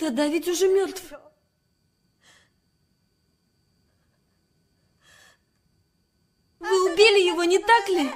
Тогда ведь уже мертв. Вы убили его, не так ли?